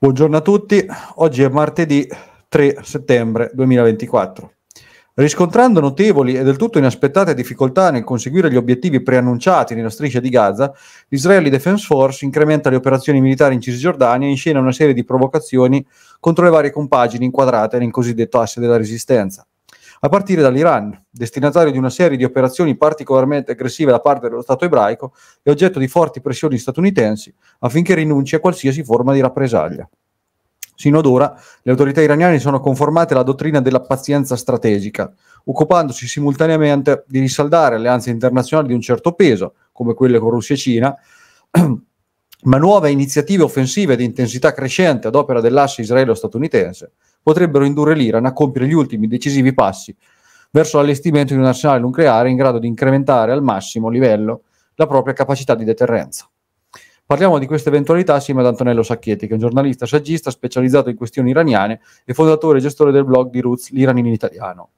Buongiorno a tutti, oggi è martedì 3 settembre 2024. Riscontrando notevoli e del tutto inaspettate difficoltà nel conseguire gli obiettivi preannunciati nella striscia di Gaza, l'Israeli Defense Force incrementa le operazioni militari in Cisgiordania e inscena una serie di provocazioni contro le varie compagini inquadrate nel cosiddetto asse della resistenza a partire dall'Iran, destinatario di una serie di operazioni particolarmente aggressive da parte dello Stato ebraico e oggetto di forti pressioni statunitensi affinché rinunci a qualsiasi forma di rappresaglia. Sino ad ora le autorità iraniane sono conformate alla dottrina della pazienza strategica, occupandosi simultaneamente di risaldare alleanze internazionali di un certo peso, come quelle con Russia e Cina, ma nuove iniziative offensive di intensità crescente ad opera dell'asse israelo-statunitense, potrebbero indurre l'Iran a compiere gli ultimi decisivi passi verso l'allestimento di un arsenale nucleare in grado di incrementare al massimo livello la propria capacità di deterrenza. Parliamo di questa eventualità assieme ad Antonello Sacchietti, che è un giornalista saggista specializzato in questioni iraniane e fondatore e gestore del blog di Roots L'Iran in italiano.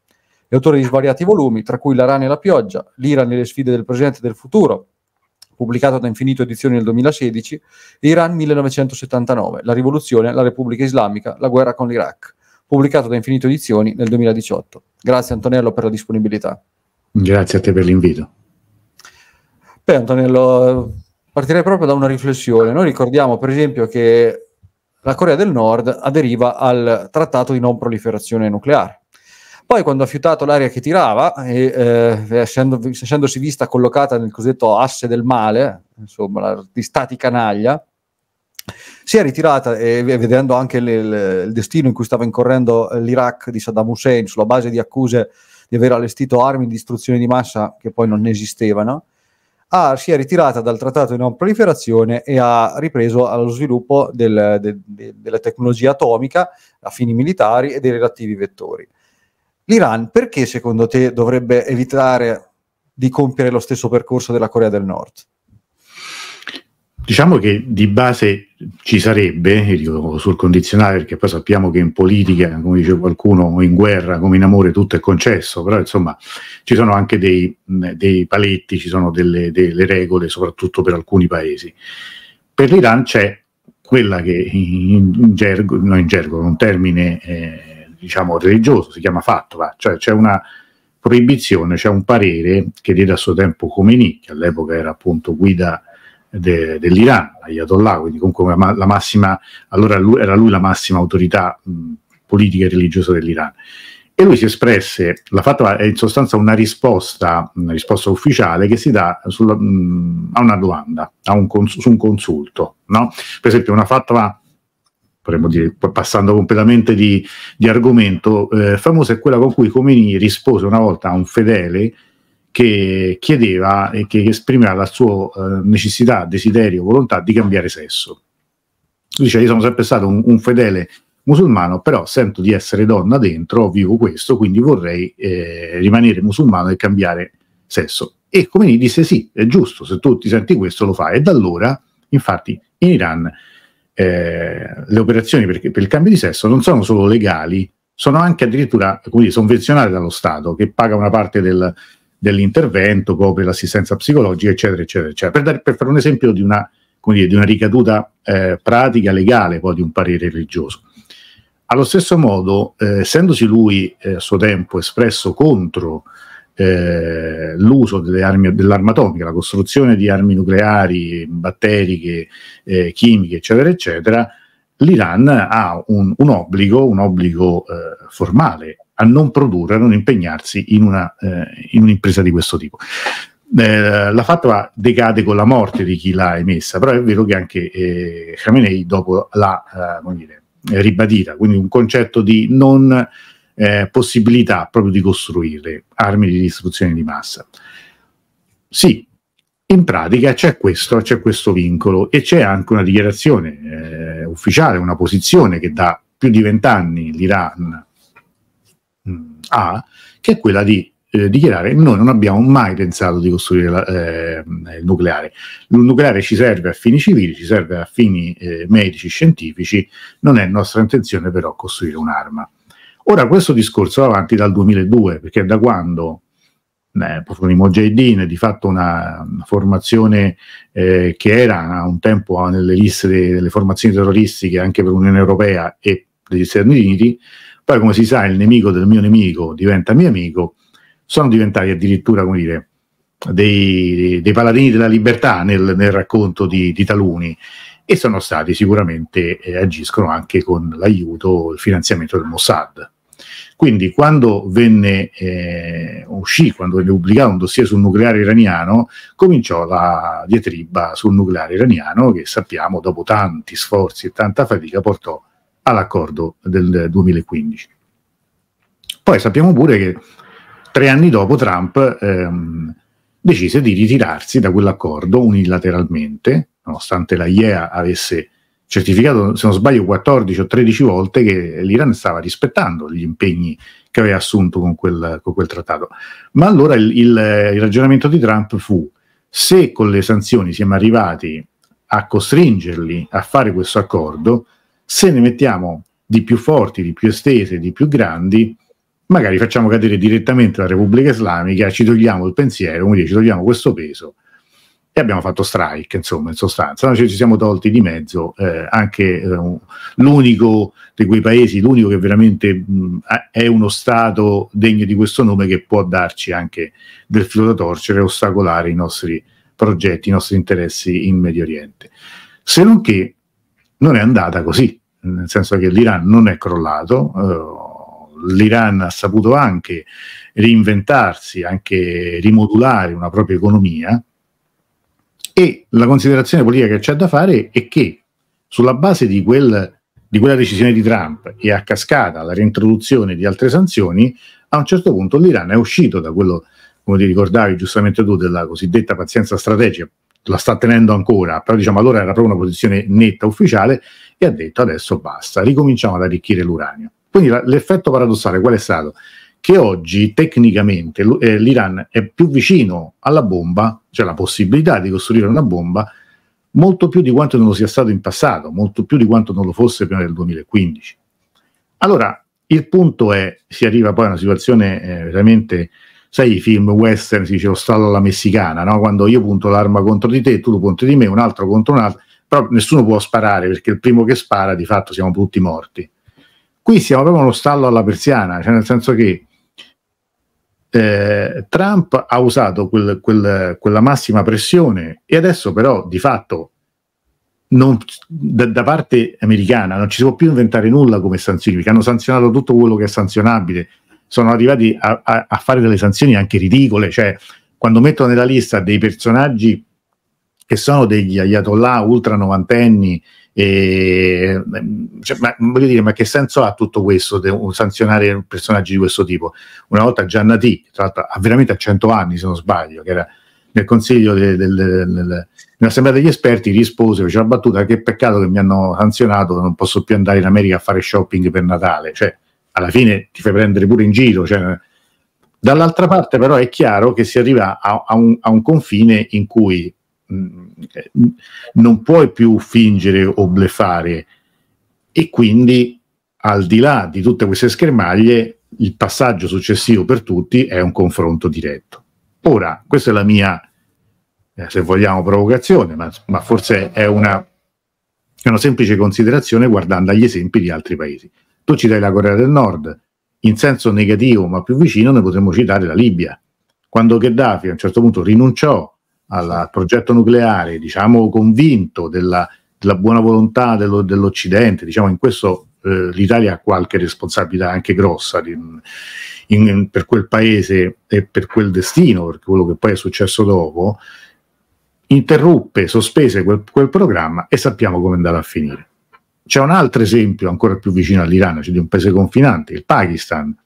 È autore di svariati volumi, tra cui La rana e la pioggia, L'Iran e le sfide del presente e del futuro, pubblicato da Infinito Edizioni nel 2016, e Iran 1979, La rivoluzione, la Repubblica Islamica, la guerra con l'Iraq, pubblicato da Infinito Edizioni nel 2018. Grazie Antonello per la disponibilità. Grazie a te per l'invito. Beh Antonello, partirei proprio da una riflessione. Noi ricordiamo per esempio che la Corea del Nord aderiva al trattato di non proliferazione nucleare. Poi, quando ha fiutato l'aria che tirava, e, eh, essendosi vista collocata nel cosiddetto asse del male, insomma, di stati canaglia, si è ritirata e eh, vedendo anche il, il destino in cui stava incorrendo eh, l'Iraq di Saddam Hussein sulla base di accuse di aver allestito armi di distruzione di massa che poi non esistevano, ha, si è ritirata dal trattato di non proliferazione e ha ripreso allo sviluppo del, de, de, della tecnologia atomica a fini militari e dei relativi vettori. L'Iran perché secondo te dovrebbe evitare di compiere lo stesso percorso della Corea del Nord? Diciamo che di base ci sarebbe, io dico sul condizionale perché poi sappiamo che in politica, come dice qualcuno, in guerra, come in amore, tutto è concesso, però insomma ci sono anche dei, dei paletti, ci sono delle, delle regole, soprattutto per alcuni paesi. Per l'Iran c'è quella che in, gergo, no in gergo, un termine eh, diciamo religioso, si chiama fatwa, cioè c'è una proibizione, c'è un parere che diede a suo tempo Khomeini, che all'epoca era appunto guida de, dell'Iran, l'Ayatollah, quindi comunque la massima, allora lui, era lui la massima autorità mh, politica e religiosa dell'Iran. E lui si espresse, l'ha fatta è in sostanza una risposta, una risposta ufficiale che si dà sulla, mh, a una domanda, a un cons- su un consulto. No? Per esempio una fatwa potremmo dire, passando completamente di, di argomento, eh, famosa è quella con cui Khomeini rispose una volta a un fedele che chiedeva e che esprimeva la sua eh, necessità, desiderio, volontà di cambiare sesso. Lui dice, io sono sempre stato un, un, fedele musulmano, però sento di essere donna dentro, vivo questo, quindi vorrei eh, rimanere musulmano e cambiare sesso. E Khomeini disse sì, è giusto, se tu ti senti questo lo fai. E da allora, infatti, in Iran eh, le operazioni per, per il cambio di sesso non sono solo legali, sono anche addirittura quindi, sovvenzionate dallo Stato, che paga una parte del, dell'intervento, copre l'assistenza psicologica, eccetera, eccetera. eccetera. Per, dare, per fare un esempio di una, dire, di una ricaduta eh, pratica legale poi di un parere religioso. Allo stesso modo, eh, essendosi lui eh, a suo tempo espresso contro eh, l'uso dell'arma atomica, la costruzione di armi nucleari, batteriche, eh, chimiche, eccetera, eccetera, l'Iran ha un, un obbligo, un obbligo eh, formale a non produrre, a non impegnarsi in, una, eh, in un'impresa di questo tipo. Eh, la fatua decade con la morte di chi l'ha emessa, però è vero che anche eh, Khamenei dopo l'ha eh, dire, ribadita, quindi un concetto di non eh, possibilità proprio di costruire armi di distruzione di massa. Sì, in pratica c'è questo, c'è questo, vincolo e c'è anche una dichiarazione eh, ufficiale, una posizione che da più di vent'anni l'Iran mh, mm, ha, che è quella di eh, dichiarare noi non abbiamo mai pensato di costruire la, eh, il nucleare. Il nucleare ci serve a fini civili, ci serve a fini eh, medici, scientifici, non è nostra intenzione però costruire un'arma. Ora questo discorso va avanti dal 2002, perché da quando con i Mojahedin, di fatto una, una formazione eh, che era a un tempo nelle liste de, delle formazioni terroristiche anche per l'Unione Europea e degli Stati Uniti, poi come si sa il nemico del mio nemico diventa mio amico, sono diventati addirittura, come dire, dei, dei paladini della libertà nel, nel racconto di, di, taluni e sono stati sicuramente, eh, agiscono anche con l'aiuto, il finanziamento del Mossad. Quindi quando venne, eh, uscì, quando venne pubblicato un dossier sul nucleare iraniano, cominciò la diatriba sul nucleare iraniano che sappiamo dopo tanti sforzi e tanta fatica portò all'accordo del 2015. Poi sappiamo pure che tre anni dopo Trump ehm, decise di ritirarsi da quell'accordo unilateralmente, nonostante la IEA avesse certificato, se non sbaglio, 14 o 13 volte che l'Iran stava rispettando gli impegni che aveva assunto con quel, con quel trattato. Ma allora il, il, il, ragionamento di Trump fu, se con le sanzioni siamo arrivati a costringerli a fare questo accordo, se ne mettiamo di più forti, di più estese, di più grandi, magari facciamo cadere direttamente la Repubblica Islamica, ci togliamo il pensiero, come dire, ci togliamo questo peso e abbiamo fatto strike, insomma, in sostanza. Noi ci siamo tolti di mezzo eh, anche eh, l'unico di quei paesi, l'unico che veramente mh, è uno Stato degno di questo nome che può darci anche del filo da torcere e ostacolare i nostri progetti, i nostri interessi in Medio Oriente. Se non che non è andata così, nel senso che l'Iran non è crollato, eh, l'Iran ha saputo anche reinventarsi, anche rimodulare una propria economia, e la considerazione politica che c'è da fare è che sulla base di, quel, di quella decisione di Trump e a cascata la reintroduzione di altre sanzioni, a un certo punto l'Iran è uscito da quello, come ti ricordavi giustamente tu, della cosiddetta pazienza strategica, la sta tenendo ancora, però diciamo allora era proprio una posizione netta ufficiale e ha detto adesso basta, ricominciamo ad arricchire l'uranio. Quindi la, l'effetto paradossale qual è stato? che oggi tecnicamente eh, l'Iran è più vicino alla bomba, cioè la possibilità di costruire una bomba, molto più di quanto non lo sia stato in passato, molto più di quanto non lo fosse prima del 2015. Allora, il punto è, si arriva poi a una situazione eh, veramente, sai i film western, si dice lo stallo alla messicana, no? quando io punto l'arma contro di te, tu lo punti di me, un altro contro un altro, però nessuno può sparare perché il primo che spara di fatto siamo tutti morti. Qui siamo proprio uno stallo alla persiana, cioè nel senso che eh, Trump ha usato quel, quel, quella massima pressione e adesso però di fatto non, da, da, parte americana non ci si può più inventare nulla come sanzioni, perché hanno sanzionato tutto quello che è sanzionabile, sono arrivati a, a, a fare delle sanzioni anche ridicole, cioè quando mettono nella lista dei personaggi che sono degli ayatollah ultra novantenni e, mm, cioè, ma, mm, voglio dire, ma che senso ha tutto questo, de, sanzionare personaggi di questo tipo? Una volta T, tra l'altro ha veramente a 100 anni se non sbaglio, che era nel consiglio del, del, del, dell'assemblea degli esperti rispose, fece la battuta, che peccato che mi hanno sanzionato, non posso più andare in America a fare shopping per Natale, cioè alla fine ti fai prendere pure in giro. Cioè, dall'altra parte però è chiaro che si arriva a, a, un, a un confine in cui Mm, eh, non puoi più fingere o blefare e quindi al di là di tutte queste schermaglie il passaggio successivo per tutti è un confronto diretto. Ora, questa è la mia, eh, se vogliamo, provocazione, ma, ma forse è una, è una semplice considerazione guardando agli esempi di altri paesi. Tu ci dai la Corea del Nord, in senso negativo ma più vicino ne potremmo citare la Libia. Quando Gheddafi a un certo punto rinunciò al progetto nucleare, diciamo convinto della, della buona volontà dello, dell'Occidente, diciamo in questo eh, l'Italia ha qualche responsabilità anche grossa di, in, per quel paese e per quel destino, per quello che poi è successo dopo, interruppe, sospese quel, quel programma e sappiamo come andrà a finire. C'è un altro esempio ancora più vicino all'Iran, cioè di un paese confinante, il Pakistan.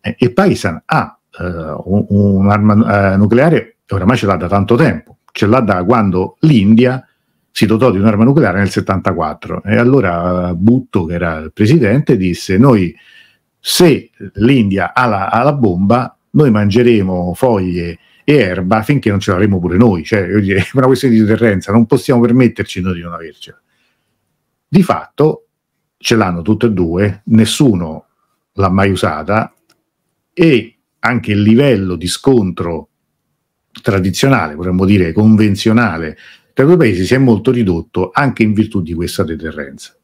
Eh, il Pakistan ha eh, un'arma eh, nucleare e oramai ce l'ha da tanto tempo, ce l'ha da quando l'India si dotò di un'arma nucleare nel 74 e allora Butto, che era il presidente, disse noi se l'India ha la, ha la bomba noi mangeremo foglie e erba finché non ce l'avremo pure noi, cioè è una questione di deterrenza, non possiamo permetterci noi di non avercela. Di fatto ce l'hanno tutte e due, nessuno l'ha mai usata e anche il livello di scontro tradizionale, potremmo dire convenzionale, tra i due paesi si è molto ridotto anche in virtù di questa deterrenza.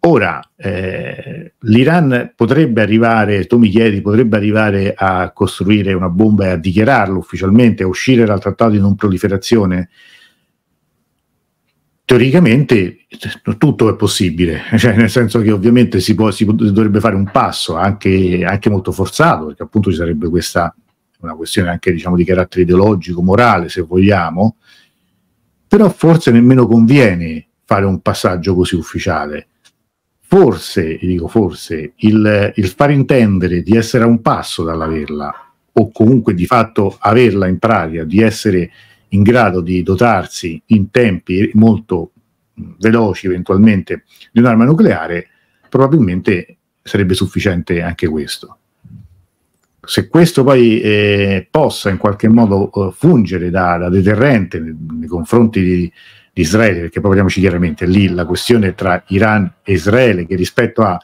Ora, eh, l'Iran potrebbe arrivare, tu mi chiedi, potrebbe arrivare a costruire una bomba e a dichiararlo ufficialmente, a uscire dal trattato di non proliferazione? Teoricamente tutto è possibile, cioè, nel senso che ovviamente si, può, si dovrebbe fare un passo anche, anche molto forzato, perché appunto ci sarebbe questa una questione anche diciamo, di carattere ideologico, morale se vogliamo, però forse nemmeno conviene fare un passaggio così ufficiale. Forse, dico forse, il, il far intendere di essere a un passo dall'averla, o comunque di fatto averla in pratica, di essere in grado di dotarsi in tempi molto veloci eventualmente di un'arma nucleare, probabilmente sarebbe sufficiente anche questo se questo poi eh, possa in qualche modo eh, fungere da, da deterrente nei, nei, confronti di, di Israele, perché poi parliamoci chiaramente, lì la questione tra Iran e Israele, che rispetto a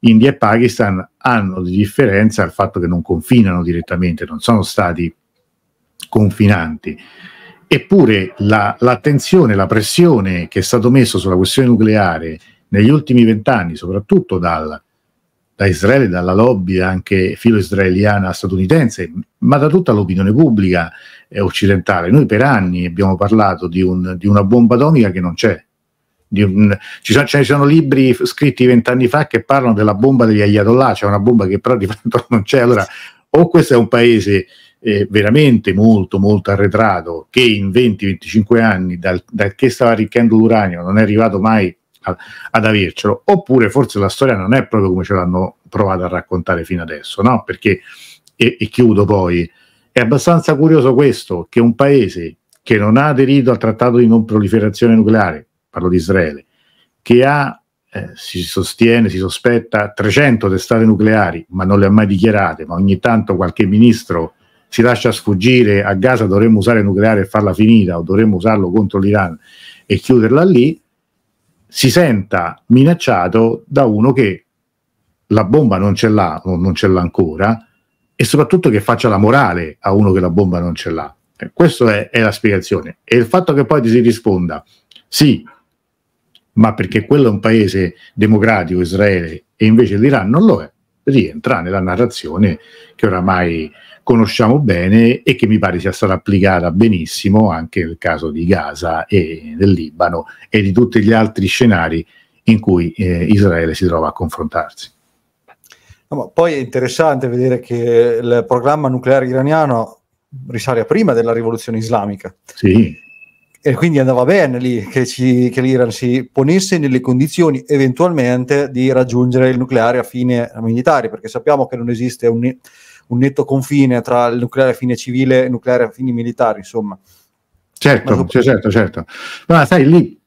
India e Pakistan hanno di differenza il fatto che non confinano direttamente, non sono stati confinanti. Eppure la, l'attenzione, la pressione che è stato messo sulla questione nucleare negli ultimi vent'anni, soprattutto dal, da Israele, dalla lobby anche filo-israeliana statunitense, ma da tutta l'opinione pubblica eh, occidentale. Noi per anni abbiamo parlato di, un, di una bomba atomica che non c'è. Un, ci sono, ce cioè, sono libri scritti vent'anni fa che parlano della bomba degli Ayatollah, c'è cioè una bomba che però di fatto non c'è. Allora, o questo è un paese eh, veramente molto, molto arretrato che in 20-25 anni, dal, dal che stava arricchendo l'uranio, non è arrivato mai ad, avercelo, oppure forse la storia non è proprio come ce l'hanno provato a raccontare fino adesso, no? Perché, e, e chiudo poi, è abbastanza curioso questo, che un paese che non ha aderito al trattato di non proliferazione nucleare, parlo di Israele, che ha, eh, si sostiene, si sospetta, 300 testate nucleari, ma non le ha mai dichiarate, ma ogni tanto qualche ministro si lascia sfuggire, a Gaza dovremmo usare il nucleare e farla finita o dovremmo usarlo contro l'Iran e chiuderla lì, si senta minacciato da uno che la bomba non ce l'ha o non ce l'ha ancora e soprattutto che faccia la morale a uno che la bomba non ce l'ha. Eh, questa è, è la spiegazione. E il fatto che poi ti si risponda sì, ma perché quello è un paese democratico, Israele, e invece l'Iran non lo è, rientra nella narrazione che oramai conosciamo bene e che mi pare sia stata applicata benissimo anche nel caso di Gaza e del Libano e di tutti gli altri scenari in cui eh, Israele si trova a confrontarsi. poi è interessante vedere che il programma nucleare iraniano risale a prima della rivoluzione islamica. Sì. E quindi andava bene lì che, ci, che l'Iran si ponesse nelle condizioni eventualmente di raggiungere il nucleare a fine militare, perché sappiamo che non esiste un un netto confine tra il nucleare a fine civile e il nucleare a fini militari, insomma. Certo, so... cioè, certo, certo. Ma sai, lì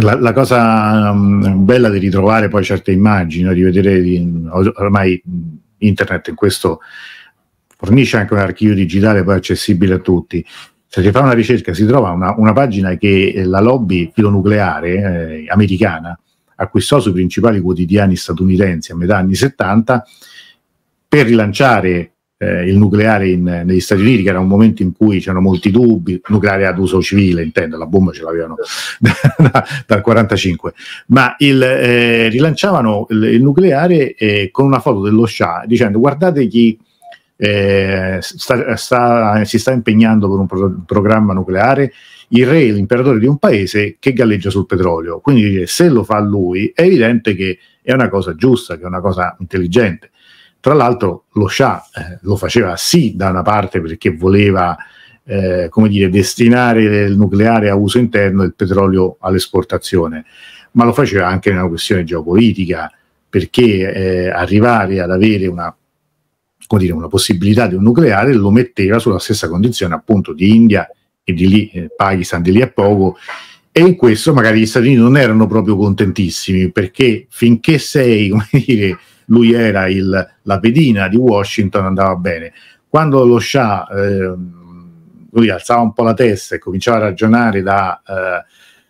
la, la, cosa um, bella di ritrovare poi certe immagini, di vedere di, ormai mm, internet in questo fornisce anche un archivio digitale poi accessibile a tutti. Se si fa una ricerca si trova una, una pagina che eh, la lobby filonucleare eh, americana acquistò sui principali quotidiani statunitensi a metà anni 70 per rilanciare eh, il nucleare in, negli Stati Uniti, che era un momento in cui c'erano molti dubbi, nucleare ad uso civile, intendo, la bomba ce l'avevano dal 45, ma il, eh, rilanciavano il, il nucleare eh, con una foto dello Shah dicendo guardate chi eh, sta, sta, si sta impegnando per un pro- programma nucleare, il re, l'imperatore di un paese che galleggia sul petrolio. Quindi se lo fa lui è evidente che è una cosa giusta, che è una cosa intelligente tra l'altro lo Scià eh, lo faceva sì da una parte perché voleva eh, come dire, destinare il nucleare a uso interno e il petrolio all'esportazione, ma lo faceva anche nella questione geopolitica, perché eh, arrivare ad avere una, dire, una, possibilità di un nucleare lo metteva sulla stessa condizione appunto di India e di lì, eh, Pakistan di lì a poco, e in questo magari gli Stati Uniti non erano proprio contentissimi, perché finché sei, come dire, lui era il, la pedina di Washington, andava bene. Quando lo scià eh, lui alzava un po' la testa e cominciava a ragionare da, eh,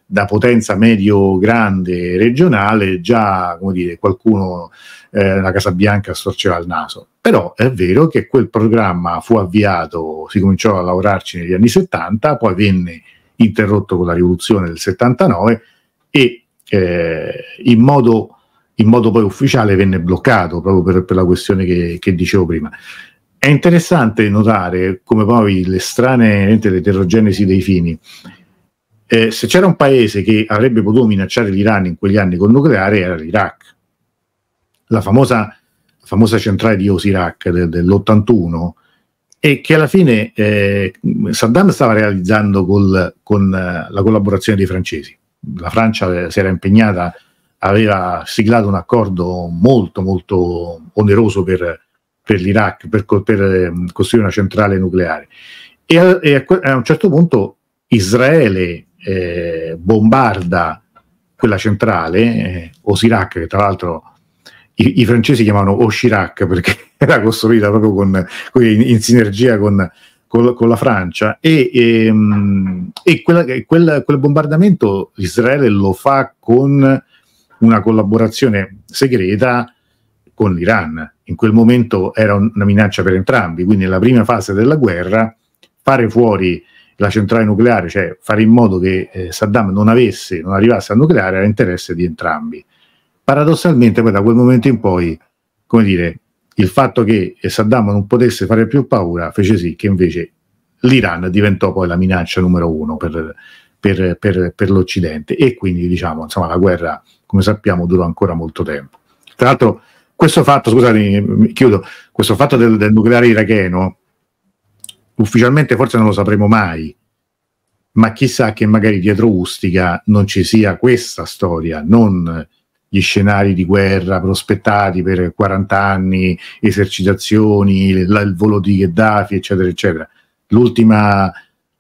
da potenza medio-grande regionale, già dire, qualcuno, eh, la Casa Bianca, storceva il naso. Però è vero che quel programma fu avviato, si cominciò a lavorarci negli anni 70, poi venne interrotto con la rivoluzione del 79 e eh, in modo in modo poi ufficiale venne bloccato proprio per, per la questione che, che, dicevo prima. È interessante notare come poi le strane l'eterogenesi dei fini. Eh, se c'era un paese che avrebbe potuto minacciare l'Iran in quegli anni col nucleare era l'Iraq. La famosa, famosa centrale di Osirak de, dell'81 e che alla fine eh, Saddam stava realizzando col, con eh, la collaborazione dei francesi. La Francia eh, si era impegnata aveva siglato un accordo molto molto oneroso per, per l'Iraq, per, per, ehm, costruire una centrale nucleare. E a, e a un certo punto Israele eh, bombarda quella centrale, eh, Osirak, che tra l'altro i, i francesi chiamavano Oshirak perché era costruita proprio con, con, in, sinergia con, con, la Francia, e, e, ehm, e quella, quel, quel bombardamento Israele lo fa con una collaborazione segreta con l'Iran. In quel momento era una minaccia per entrambi, quindi nella prima fase della guerra fare fuori la centrale nucleare, cioè fare in modo che eh, Saddam non avesse, non arrivasse al nucleare, era interesse di entrambi. Paradossalmente poi da quel momento in poi, come dire, il fatto che eh, Saddam non potesse fare più paura fece sì che invece l'Iran diventò poi la minaccia numero uno per, per, per, per l'Occidente e quindi diciamo insomma la guerra come sappiamo, dura ancora molto tempo. Tra l'altro, questo fatto, scusate, chiudo, questo fatto del, del, nucleare iracheno, ufficialmente forse non lo sapremo mai, ma chissà che magari dietro Ustica non ci sia questa storia, non gli scenari di guerra prospettati per 40 anni, esercitazioni, il, il volo di Gheddafi, eccetera, eccetera. L'ultima,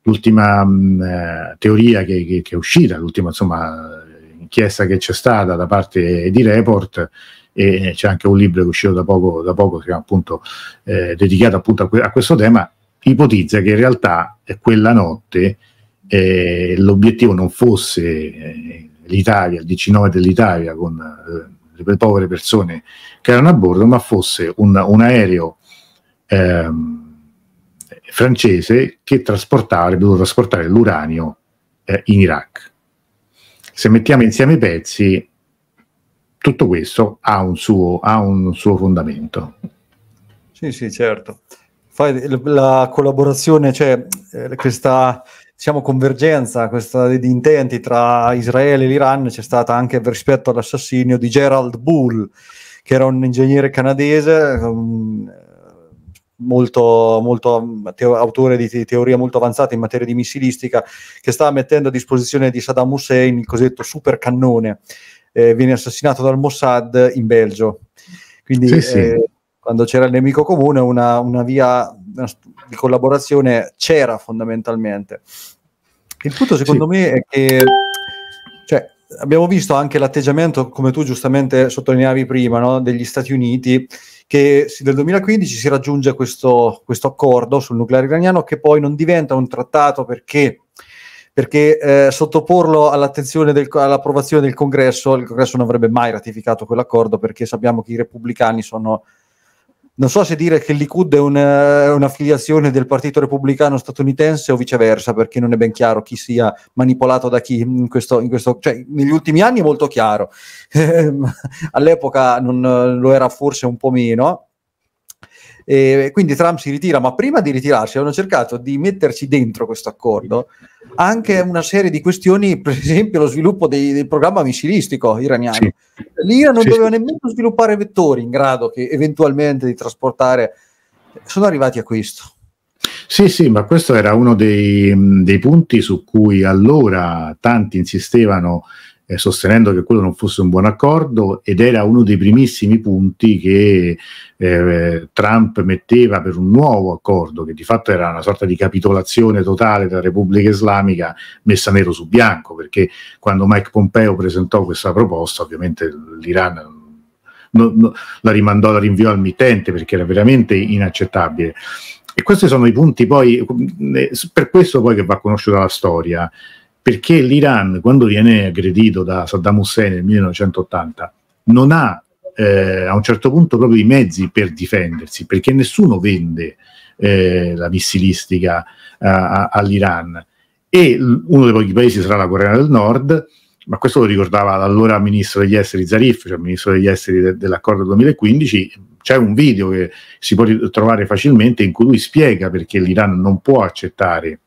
l'ultima mh, mm, eh, teoria che, che, che, è uscita, l'ultima insomma, inchiesta che c'è stata da parte di Report e c'è anche un libro che è uscito da poco, da poco appunto, eh, dedicato appunto a, que- a, questo tema, ipotizza che in realtà quella notte eh, l'obiettivo non fosse eh, l'Italia, il 19 dell'Italia con eh, le povere persone che erano a bordo, ma fosse un, un aereo ehm, francese che trasportava, avrebbe dovuto trasportare l'uranio eh, in Iraq se mettiamo insieme i pezzi, tutto questo ha un suo, ha un suo fondamento. Sì, sì, certo. La collaborazione, cioè eh, questa diciamo, convergenza questa, di intenti tra Israele e l'Iran c'è stata anche rispetto all'assassinio di Gerald Bull, che era un ingegnere canadese, um, molto, molto mm, teo- autore di teorie molto avanzate in materia di missilistica, che stava mettendo a disposizione di Saddam Hussein il cosiddetto super cannone. Eh, viene assassinato dal Mossad in Belgio. Quindi, sì, sì. Eh, quando c'era il nemico comune, una, una via di collaborazione c'era fondamentalmente. Il punto, secondo sì. me, è che cioè, abbiamo visto anche l'atteggiamento, come tu giustamente sottolineavi prima, no, degli Stati Uniti, che nel 2015 si raggiunge questo, questo, accordo sul nucleare iraniano che poi non diventa un trattato perché, perché eh, sottoporlo all'attenzione del, all'approvazione del congresso, il congresso non avrebbe mai ratificato quell'accordo perché sappiamo che i repubblicani sono non so se dire che il è una, eh, un'affiliazione del partito repubblicano statunitense o viceversa, perché non è ben chiaro chi sia manipolato da chi in questo, in questo cioè, negli ultimi anni è molto chiaro, all'epoca non, eh, lo era forse un po' meno, e quindi Trump si ritira, ma prima di ritirarsi hanno cercato di metterci dentro questo accordo anche una serie di questioni, per esempio lo sviluppo dei, del programma missilistico iraniano. Sì. L'Iran non sì. doveva nemmeno sviluppare vettori in grado che, eventualmente di trasportare. Sono arrivati a questo. Sì, sì, ma questo era uno dei, dei punti su cui allora tanti insistevano eh, sostenendo che quello non fosse un buon accordo ed era uno dei primissimi punti che eh, Trump metteva per un nuovo accordo, che di fatto era una sorta di capitolazione totale della Repubblica Islamica messa nero su bianco, perché quando Mike Pompeo presentò questa proposta ovviamente l'Iran No, no, la rimandò, la rinviò al mittente perché era veramente inaccettabile. E questi sono i punti poi, eh, per questo poi che va conosciuta la storia, perché l'Iran, quando viene aggredito da Saddam Hussein nel 1980, non ha eh, a un certo punto proprio i mezzi per difendersi, perché nessuno vende eh, la missilistica eh, all'Iran. E uno dei pochi paesi sarà la Corea del Nord, ma questo lo ricordava l'allora ministro degli esteri Zarif, cioè ministro degli esteri de- dell'accordo del 2015, c'è un video che si può trovare facilmente in cui lui spiega perché l'Iran non può accettare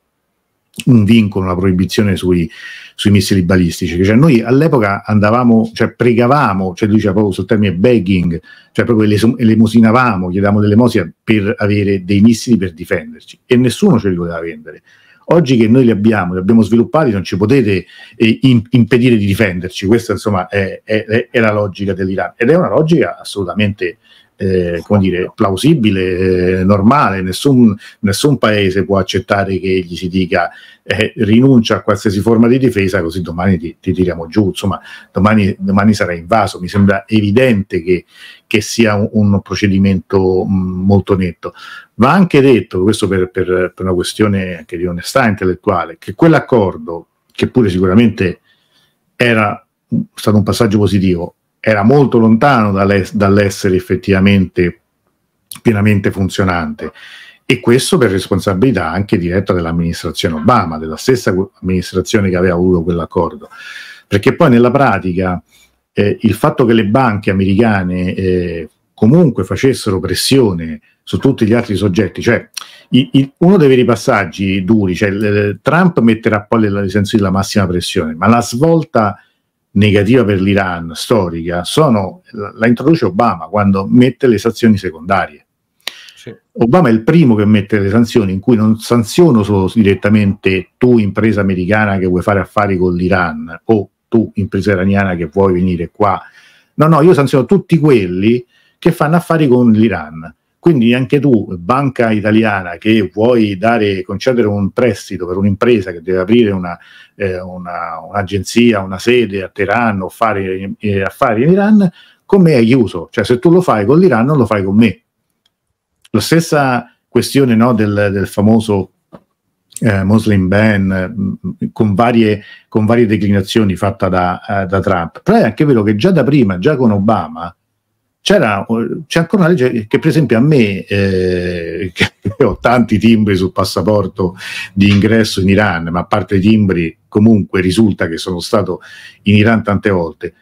un vincolo, una proibizione sui, sui missili balistici. Cioè, noi all'epoca andavamo, cioè pregavamo, cioè lui diceva proprio sul termine begging, cioè proprio elemosinavamo, chiedevamo dell'emosia per avere dei missili per difenderci e nessuno ce li voleva vendere. Oggi che noi li abbiamo, li abbiamo sviluppati, non ci potete eh, in, impedire di difenderci. Questa insomma è, è, è, la logica dell'Iran ed è una logica assolutamente eh, come dire, plausibile, eh, normale. Nessun, nessun, paese può accettare che gli si dica eh, rinuncia a qualsiasi forma di difesa così domani ti, ti tiriamo giù, insomma domani, domani sarà invaso. Mi sembra evidente che, che sia un, un procedimento mh, mm, molto netto. Va anche detto, questo per, per, per una questione anche di onestà intellettuale, che quell'accordo, che pure sicuramente era stato un passaggio positivo, era molto lontano dall'essere effettivamente pienamente funzionante e questo per responsabilità anche diretta dell'amministrazione Obama, della stessa amministrazione che aveva avuto quell'accordo. Perché poi nella pratica eh, il fatto che le banche americane eh, comunque facessero pressione su tutti gli altri soggetti, cioè i, i, uno dei veri passaggi duri, cioè, l, Trump metterà poi le, le, la massima pressione, ma la svolta negativa per l'Iran, storica, sono, la introduce Obama quando mette le sanzioni secondarie. Sì. Obama è il primo che mette le sanzioni in cui non sanziono solo direttamente tu impresa americana che vuoi fare affari con l'Iran o tu impresa iraniana che vuoi venire qua. No, no, io sanziono tutti quelli che fanno affari con l'Iran quindi anche tu, banca italiana, che vuoi dare, concedere un prestito per un'impresa che deve aprire una, eh, una, un'agenzia, una sede a Teheran o fare eh, affari in Iran, con me è chiuso. Cioè se tu lo fai con l'Iran non lo fai con me. La stessa questione no, del, del, famoso eh, Muslim ban mm, con, varie, con, varie, declinazioni fatta da, eh, da Trump. Però è anche vero che già da prima, già con Obama, c'era, c'è ancora una legge che per esempio a me, eh, che ho tanti timbri sul passaporto di ingresso in Iran, ma a parte i timbri comunque risulta che sono stato in Iran tante volte,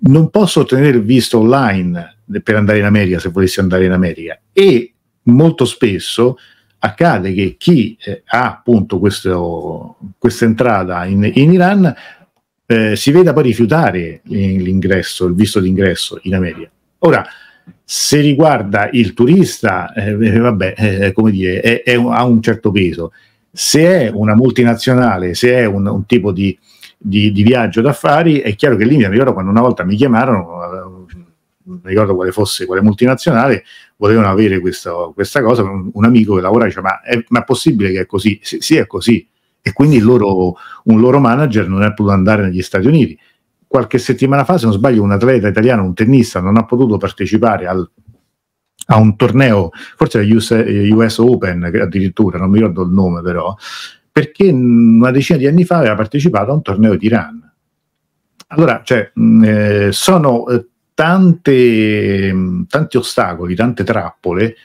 non posso ottenere il visto online per andare in America se volessi andare in America e molto spesso accade che chi eh, ha appunto questa entrata in, in Iran eh, si veda poi rifiutare l'ingresso, il visto d'ingresso in America. Ora, se riguarda il turista, eh, eh vabbè, eh, eh, come dire, è, è, ha un certo peso. Se è una multinazionale, se è un, un tipo di, di, di, viaggio d'affari, è chiaro che lì mi ricordo quando una volta mi chiamarono, non eh, ricordo quale fosse, quale multinazionale, volevano avere questo, questa cosa, un, un, amico che lavora diceva, ma è, ma è possibile che è così? Sì, sì, è così. E quindi loro, un loro manager non è potuto andare negli Stati Uniti qualche settimana fa, se non sbaglio, un atleta italiano, un tennista, non ha potuto partecipare al, a un torneo, forse la US, US Open addirittura, non mi ricordo il nome però, perché una decina di anni fa aveva partecipato a un torneo di Iran. Allora, cioè, mh, eh, sono eh, tante, tanti ostacoli, tante trappole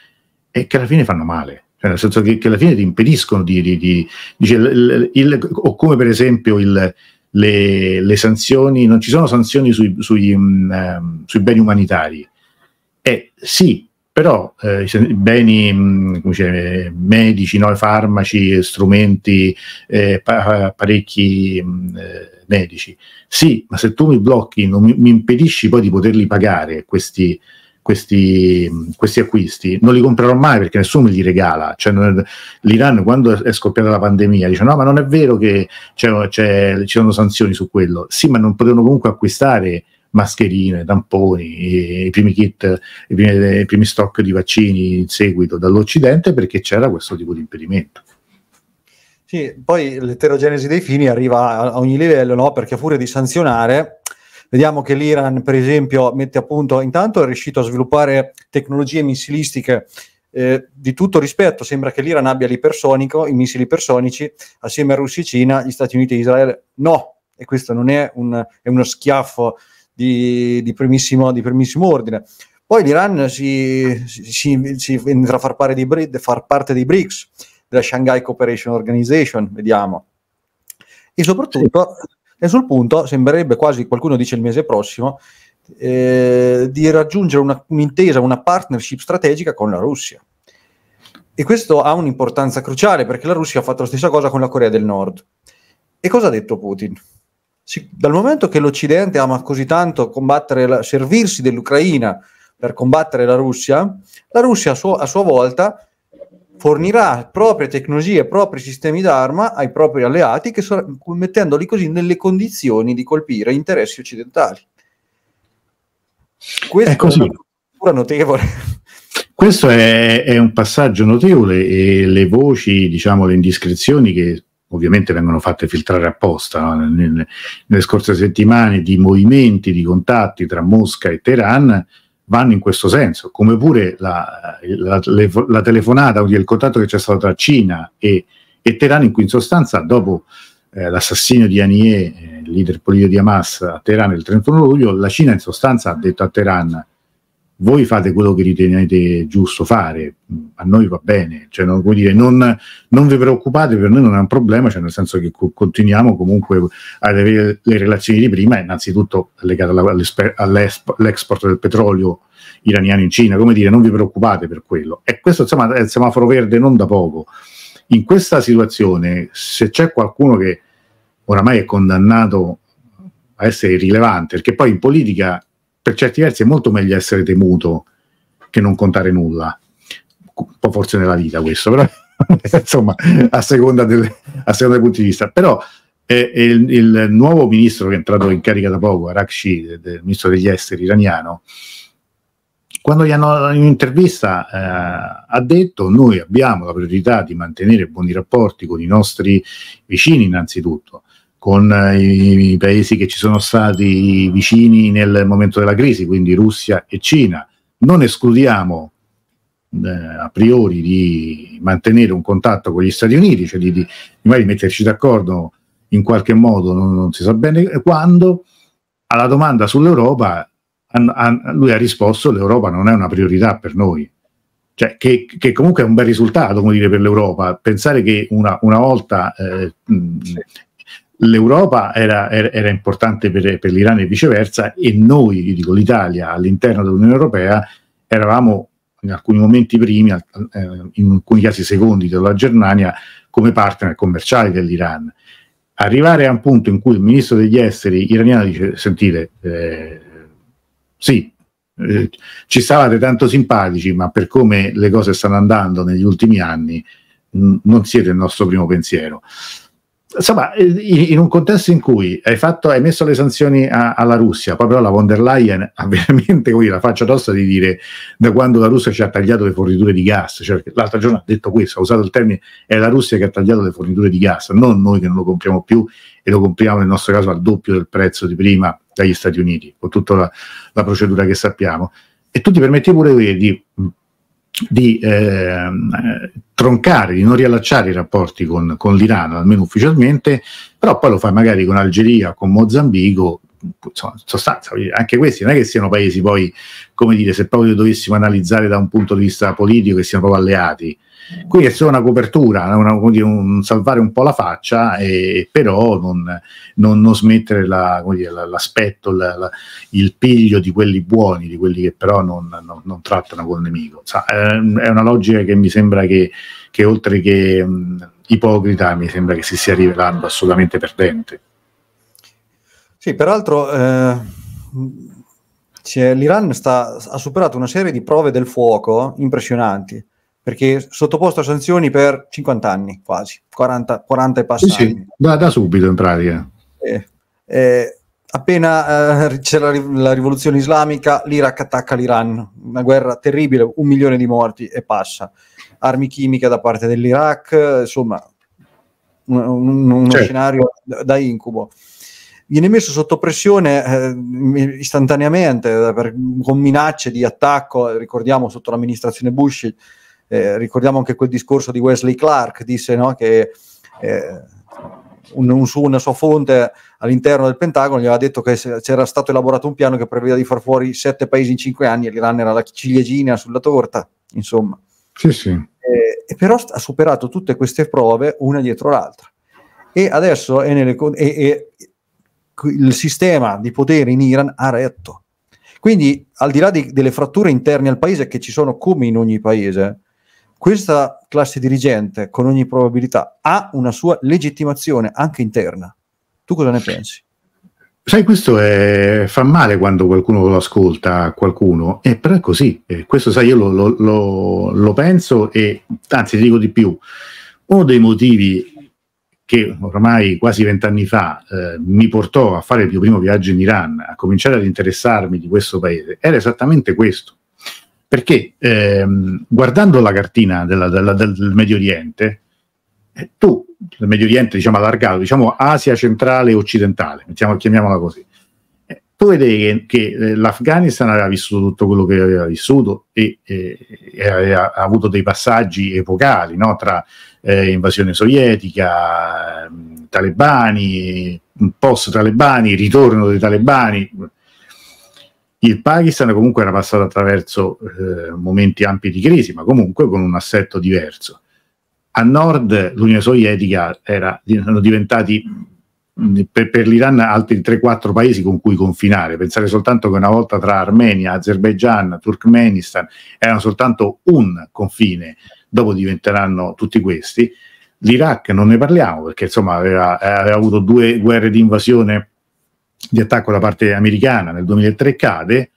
e che alla fine fanno male. Cioè, nel senso che, che alla fine ti impediscono di, di, di dice, il, il, o come per esempio il, le, le sanzioni, non ci sono sanzioni sui, sui, mh, mm, ehm, sui beni umanitari. Eh, sì, però eh, beni mh, mm, dice, medici, no, farmaci, strumenti, eh, pa- mh, mm, eh, medici. Sì, ma se tu mi blocchi, non mi, mi impedisci poi di poterli pagare questi, questi, questi, acquisti, non li comprerò mai perché nessuno me li regala. Cioè, L'Iran quando è scoppiata la pandemia dice no ma non è vero che c'è, c'è, ci sono sanzioni su quello, sì ma non potevano comunque acquistare mascherine, tamponi, i primi kit, i primi, i primi stock di vaccini in seguito dall'Occidente perché c'era questo tipo di impedimento. Sì, poi l'eterogenesi dei fini arriva a ogni livello, no? perché a furia di sanzionare Vediamo che l'Iran, per esempio, mette a punto, intanto è riuscito a sviluppare tecnologie missilistiche eh, di tutto rispetto, sembra che l'Iran abbia l'ipersonico, i missili ipersonici, assieme a Russia e Cina, gli Stati Uniti e Israele no, e questo non è, un, è uno schiaffo di, di, primissimo, di primissimo ordine. Poi l'Iran si, si, si entra a far parte, dei, far parte dei BRICS, della Shanghai Cooperation Organization, vediamo. E soprattutto e sul punto sembrerebbe quasi, qualcuno dice il mese prossimo, eh, di raggiungere una, un'intesa, una partnership strategica con la Russia. E questo ha un'importanza cruciale perché la Russia ha fatto la stessa cosa con la Corea del Nord. E cosa ha detto Putin? Si, dal momento che l'Occidente ama così tanto la, servirsi dell'Ucraina per combattere la Russia, la Russia a, suo, a sua volta fornirà proprie tecnologie, propri sistemi d'arma ai propri alleati, sar- mettendoli così nelle condizioni di colpire interessi occidentali. Questo è, così. è una notevole. Questo è, è, un passaggio notevole e le voci, diciamo, le indiscrezioni che ovviamente vengono fatte filtrare apposta no? nelle, nelle scorse settimane di movimenti, di contatti tra Mosca e Teheran, vanno in questo senso, come pure la, la, la, la telefonata, il contatto che c'è stato tra Cina e, e Teheran, in cui in sostanza dopo eh, l'assassinio di Anie, eh, leader politico di Hamas, a Teheran il 31 luglio, la Cina in sostanza ha detto a Teheran voi fate quello che ritenete giusto fare, a noi va bene, cioè, non, dire, non, non, vi preoccupate, per noi non è un problema, cioè, nel senso che co- continuiamo comunque ad avere le relazioni di prima, innanzitutto legate all'export del petrolio iraniano in Cina, come dire, non vi preoccupate per quello. E questo insomma è il semaforo verde non da poco. In questa situazione, se c'è qualcuno che oramai è condannato a essere irrilevante, perché poi in politica per certi versi è molto meglio essere temuto che non contare nulla. Un po' forse nella vita questo, però insomma, a seconda, del, a seconda, del, punto di vista. Però eh, il, il, nuovo ministro che è entrato in carica da poco, Arakshi, il ministro degli esteri iraniano, quando gli hanno in un'intervista eh, ha detto noi abbiamo la priorità di mantenere buoni rapporti con i nostri vicini innanzitutto, con eh, i, i paesi che ci sono stati vicini nel momento della crisi, quindi Russia e Cina. Non escludiamo eh, a priori di mantenere un contatto con gli Stati Uniti, cioè di, di magari metterci d'accordo in qualche modo, non, non si sa bene quando. Alla domanda sull'Europa an, an, lui ha risposto l'Europa non è una priorità per noi. Cioè, che, che, comunque è un bel risultato dire, per l'Europa. Pensare che una, una volta eh, mh, l'Europa era, era, importante per, per, l'Iran e viceversa e noi, dico l'Italia, all'interno dell'Unione Europea eravamo in alcuni momenti primi, eh, in alcuni casi secondi della Germania come partner commerciale dell'Iran. Arrivare a un punto in cui il ministro degli esteri iraniano dice sentite, eh, sì, eh, ci stavate tanto simpatici, ma per come le cose stanno andando negli ultimi anni mh, non siete il nostro primo pensiero insomma, eh, in un contesto in cui hai, fatto, hai messo le sanzioni a, alla Russia, poi però la von der Leyen ha veramente quindi, la faccia tosta di dire da quando la Russia ci ha tagliato le forniture di gas, cioè, l'altro giorno ha detto questo, ha usato il termine è la Russia che ha tagliato le forniture di gas, non noi che non lo compriamo più e lo compriamo nel nostro caso al doppio del prezzo di prima dagli Stati Uniti, con tutta la, la procedura che sappiamo. E tu ti permetti pure di di eh, troncare, di non riallacciare i rapporti con, con l'Iran, almeno ufficialmente, però poi lo fa magari con Algeria, con Mozambico insomma, in sostanza, anche questi non è che siano paesi poi, come dire, se proprio dovessimo analizzare da un punto di vista politico, che siano proprio alleati. Qui è solo una copertura, una, dire, un, salvare un po' la faccia, e, però non, non, non smettere la, dire, l'aspetto, la, la, il piglio di quelli buoni, di quelli che però non, non trattano col nemico. Sa, ehm, è una logica che mi sembra che, che oltre che mh, ipocrita, mi sembra che si stia rivelando assolutamente perdente. Sì, peraltro eh, l'Iran sta, ha superato una serie di prove del fuoco impressionanti, perché sottoposto a sanzioni per 50 anni quasi, 40, 40 e passa sì, sì da, da, subito in pratica. Eh, eh, appena eh, c'è la, la rivoluzione islamica, l'Iraq attacca l'Iran, una guerra terribile, un milione di morti e passa. Armi chimiche da parte dell'Iraq, insomma, un, un, uno certo. scenario da incubo viene messo sotto pressione eh, istantaneamente eh, per, con minacce di attacco, ricordiamo sotto l'amministrazione Bush, eh, ricordiamo anche quel discorso di Wesley Clark, disse no, che eh, un, un su, una sua fonte all'interno del Pentagono gli aveva detto che c'era stato elaborato un piano che prevedeva di far fuori sette paesi in cinque anni e l'Iran era la ciliegina sulla torta, insomma. Sì, sì. Eh, però ha superato tutte queste prove una dietro l'altra e adesso è nelle, è, è, il sistema di potere in Iran ha retto. Quindi, al di là di, delle fratture interne al paese che ci sono come in ogni paese, questa classe dirigente, con ogni probabilità, ha una sua legittimazione anche interna. Tu cosa ne pensi? Sai, questo è, fa male quando qualcuno lo ascolta, qualcuno, eh, però è così. Eh, questo, sai, io lo, lo, lo, lo penso e anzi, dico di più. Uno dei motivi che ormai quasi vent'anni fa eh, mi portò a fare il mio primo viaggio in Iran, a cominciare ad interessarmi di questo paese, era esattamente questo. Perché ehm, guardando la cartina della, della, del Medio Oriente, eh, tu, il Medio Oriente diciamo allargato, diciamo Asia centrale e occidentale, chiamiamola così, eh, tu vedevi che, che eh, l'Afghanistan aveva vissuto tutto quello che aveva vissuto e, e, e aveva avuto dei passaggi epocali no? tra eh, invasione sovietica, mm, talebani, mm, post-talebani, ritorno dei talebani. Il Pakistan comunque era passato attraverso eh, momenti ampi di crisi, ma comunque con un assetto diverso. A nord l'Unione Sovietica era, erano diventati mm, per, per l'Iran altri 3-4 paesi con cui confinare. Pensare soltanto che una volta tra Armenia, Azerbaijan, Turkmenistan erano soltanto un confine dopo diventeranno tutti questi. L'Iraq non ne parliamo perché insomma aveva, aveva avuto due guerre di invasione di attacco da parte americana, nel 2003 cade,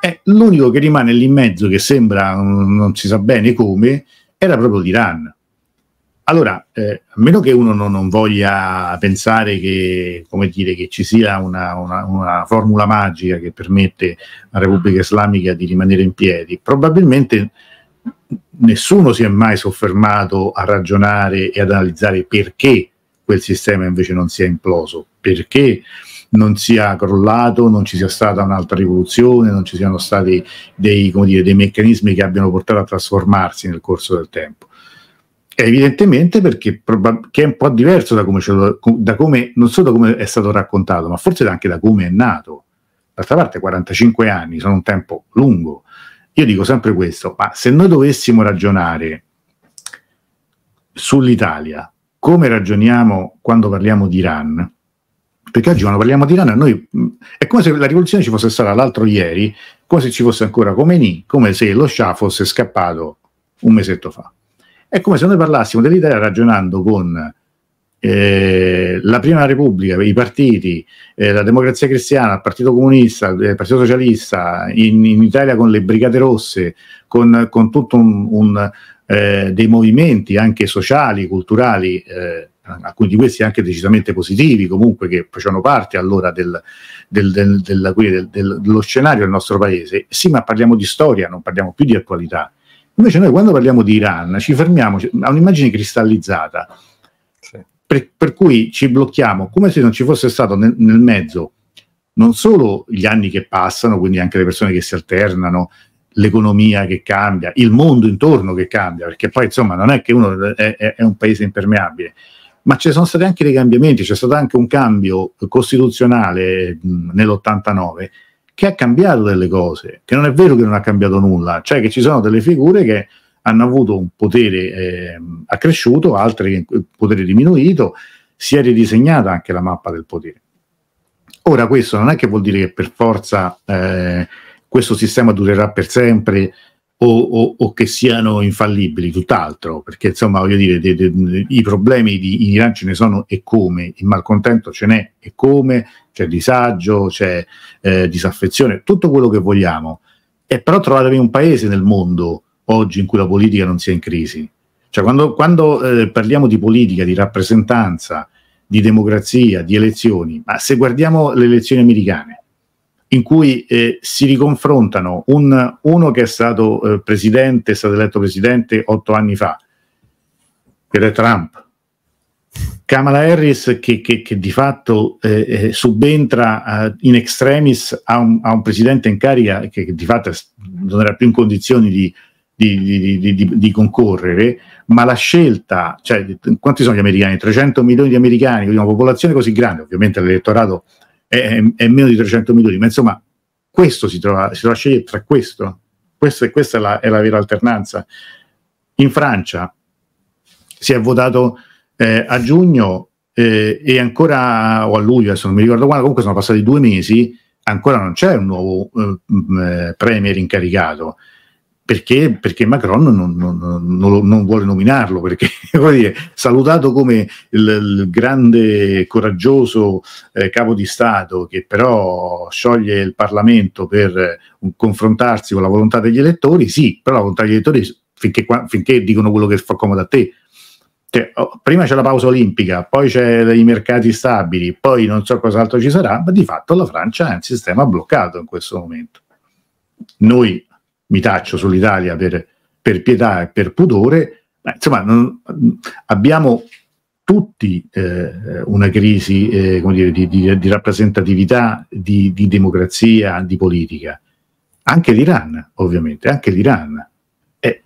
è l'unico che rimane lì in mezzo che sembra non si sa bene come era proprio l'Iran. Allora, eh, a meno che uno non, non voglia pensare che, come dire, che ci sia una, una, una, formula magica che permette alla Repubblica Islamica di rimanere in piedi, probabilmente nessuno si è mai soffermato a ragionare e ad analizzare perché quel sistema invece non sia imploso, perché non sia crollato, non ci sia stata un'altra rivoluzione, non ci siano stati dei, dire, dei meccanismi che abbiano portato a trasformarsi nel corso del tempo. E evidentemente perché è un po' diverso da come, da come, non solo da come è stato raccontato, ma forse anche da come è nato. D'altra parte 45 anni sono un tempo lungo io dico sempre questo, ma se noi dovessimo ragionare sull'Italia come ragioniamo quando parliamo di Iran, perché oggi quando parliamo di Iran noi, mm, è come se la rivoluzione ci fosse stata l'altro ieri, come se ci fosse ancora Khomeini, come se lo Shah fosse scappato un mesetto fa. È come se noi parlassimo dell'Italia ragionando con eh, la prima repubblica, i partiti, eh, la democrazia cristiana, il partito comunista, il partito socialista, in, in Italia con le brigate rosse, con, con tutto un, un eh, dei movimenti anche sociali, culturali, eh, alcuni di questi anche decisamente positivi comunque che facevano parte allora del, del, del, dello scenario del nostro paese. Sì, ma parliamo di storia, non parliamo più di attualità. Invece noi quando parliamo di Iran ci fermiamo a un'immagine cristallizzata per, per, cui ci blocchiamo come se non ci fosse stato nel, nel mezzo non solo gli anni che passano, quindi anche le persone che si alternano, l'economia che cambia, il mondo intorno che cambia, perché poi insomma non è che uno è, è, è un paese impermeabile, ma ci sono stati anche dei cambiamenti, c'è stato anche un cambio costituzionale nell'89 che ha cambiato delle cose, che non è vero che non ha cambiato nulla, cioè che ci sono delle figure che hanno avuto un potere eh, accresciuto, altri un potere diminuito, si è ridisegnata anche la mappa del potere. Ora questo non è che vuol dire che per forza eh, questo sistema durerà per sempre o, o, o, che siano infallibili, tutt'altro, perché insomma voglio dire, de, de, de, i problemi di, in Iran ce ne sono e come, il malcontento ce n'è e come, c'è disagio, c'è eh, disaffezione, tutto quello che vogliamo. E però trovatevi un paese nel mondo oggi in cui la politica non sia in crisi. Cioè, quando, quando eh, parliamo di politica, di rappresentanza, di democrazia, di elezioni, ma se guardiamo le elezioni americane, in cui eh, si riconfrontano un, uno che è stato eh, presidente, è stato eletto presidente otto anni fa, ed è Trump, Kamala Harris che, che, che di fatto eh, eh subentra eh, in extremis a un, a un, presidente in carica che, che di fatto non era più in condizioni di di, di, di, di, concorrere, ma la scelta, cioè quanti sono gli americani? 300 milioni di americani, una popolazione così grande, ovviamente l'elettorato è, è meno di 300 milioni, ma insomma questo si trova, si trova a scegliere tra questo, questa, questa è, la, è, la, vera alternanza. In Francia si è votato eh, a giugno eh, e ancora, o a luglio, adesso non mi ricordo quando, comunque sono passati due mesi, ancora non c'è un nuovo eh, eh premier incaricato perché, perché Macron non, non, non, non, vuole nominarlo, perché dire, salutato come il, il grande, coraggioso eh, capo di Stato che però scioglie il Parlamento per eh, un, confrontarsi con la volontà degli elettori, sì, però la volontà degli elettori finché, finché dicono quello che fa comodo a te. Cioè, oh, prima c'è la pausa olimpica, poi c'è i mercati stabili, poi non so cos'altro ci sarà, ma di fatto la Francia è un sistema bloccato in questo momento. Noi mi taccio sull'Italia per, per pietà e per pudore, ma insomma non, abbiamo tutti eh, una crisi eh, dire, di, di, di, rappresentatività, di, di, democrazia, di politica, anche l'Iran ovviamente, anche l'Iran. Eh,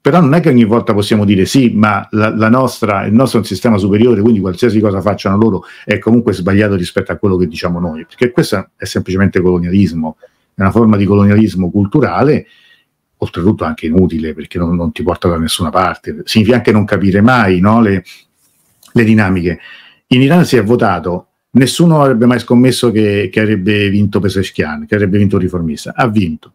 però non è che ogni volta possiamo dire sì, ma la, la nostra, il nostro è un sistema superiore, quindi qualsiasi cosa facciano loro è comunque sbagliato rispetto a quello che diciamo noi, perché questo è semplicemente colonialismo, è una forma di colonialismo culturale oltretutto anche inutile perché non, non, ti porta da nessuna parte, significa anche non capire mai no, le, le, dinamiche. In Iran si è votato, nessuno avrebbe mai scommesso che, che avrebbe vinto Peseschian, che avrebbe vinto riformista, ha vinto.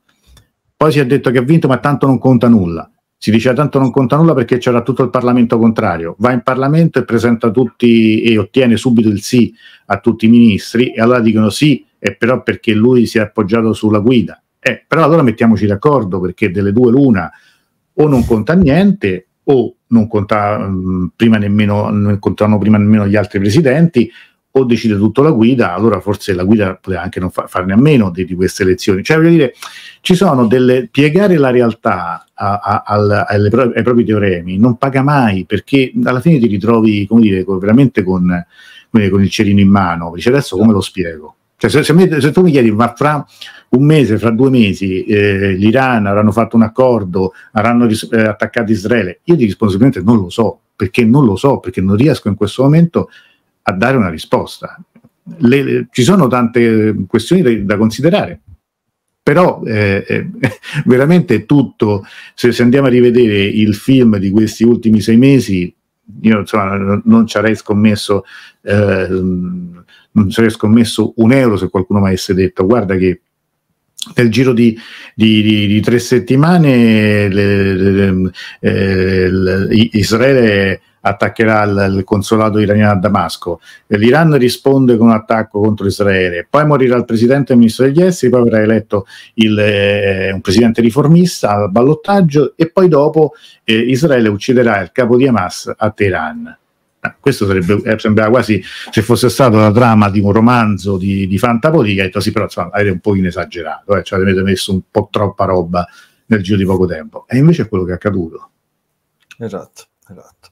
Poi si è detto che ha vinto ma tanto non conta nulla, si diceva ah, tanto non conta nulla perché c'era tutto il Parlamento contrario, va in Parlamento e presenta tutti e ottiene subito il sì a tutti i ministri e allora dicono sì, è però perché lui si è appoggiato sulla guida eh, però allora mettiamoci d'accordo perché delle due l'una o non conta niente o non, conta, mh, mm, prima nemmeno, non contano prima nemmeno gli altri presidenti o decide tutto la guida, allora forse la guida poteva anche non fa- farne a meno di, di, queste elezioni. Cioè, voglio dire, ci sono delle. piegare la realtà a, a, al, ai, pro- ai propri teoremi non paga mai, perché alla fine ti ritrovi, come dire, con, veramente con, con, il cerino in mano. Dice adesso come lo spiego? Cioè, se, se, se, tu mi chiedi, ma fra un mese, fra due mesi, eh, l'Iran avranno fatto un accordo, avranno ris- eh, attaccato Israele, io ti rispondo semplicemente non lo so, perché non lo so, perché non riesco in questo momento a dare una risposta. Le, le, ci sono tante questioni da, da considerare, però eh, eh, veramente tutto, se, se, andiamo a rivedere il film di questi ultimi sei mesi, io insomma, non, non ci avrei scommesso eh, non sarei scommesso un euro se qualcuno mi avesse detto guarda che nel giro di, di, di, di tre settimane le, le, le, ehm, eh, Israele attaccherà il, il, consolato iraniano a Damasco, l'Iran risponde con un attacco contro Israele, poi morirà il presidente e il ministro degli esteri, poi verrà eletto il, eh, un presidente riformista al ballottaggio e poi dopo eh, Israele ucciderà il capo di Hamas a Teheran. Ah, questo sarebbe, eh, sembrava quasi se fosse stata la trama di un romanzo di, di fantapotica, detto sì, però insomma, avete un po' inesagerato, eh, cioè avete messo un po' troppa roba nel giro di poco tempo. E invece è quello che è accaduto. Esatto, esatto.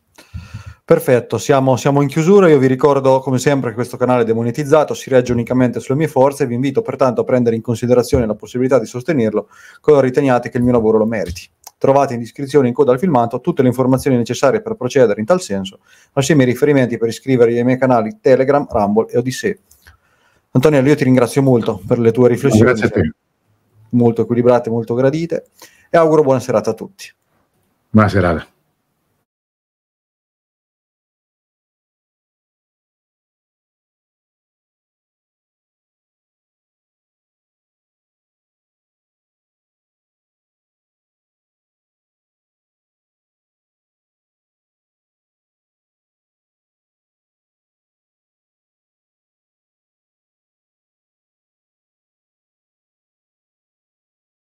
Perfetto, siamo, siamo in chiusura. Io vi ricordo, come sempre, che questo canale è demonetizzato, si regge unicamente sulle mie forze vi invito pertanto a prendere in considerazione la possibilità di sostenerlo quando riteniate che il mio lavoro lo meriti. Trovate in descrizione in coda al filmato tutte le informazioni necessarie per procedere in tal senso, assieme ai riferimenti per iscrivervi ai miei canali Telegram, Rumble e Odissee. Antonio, io ti ringrazio molto per le tue riflessioni. Grazie a te. Molto equilibrate, molto gradite e auguro buona serata a tutti. Buona serata.